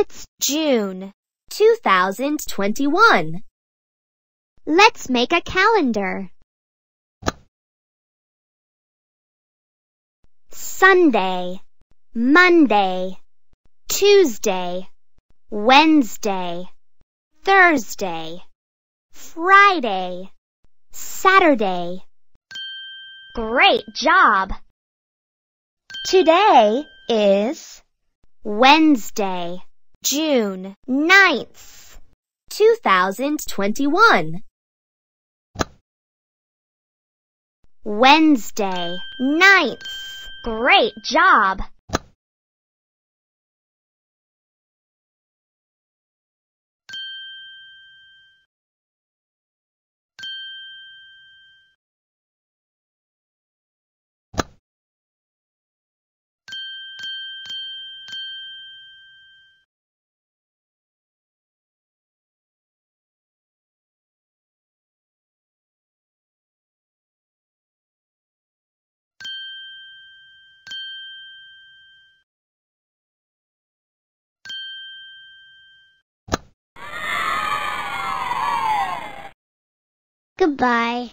It's June 2021. Let's make a calendar. Sunday, Monday, Tuesday, Wednesday, Thursday, Friday, Saturday. Great job! Today is Wednesday. June 9th, 2021. Wednesday 9th. Great job! Goodbye.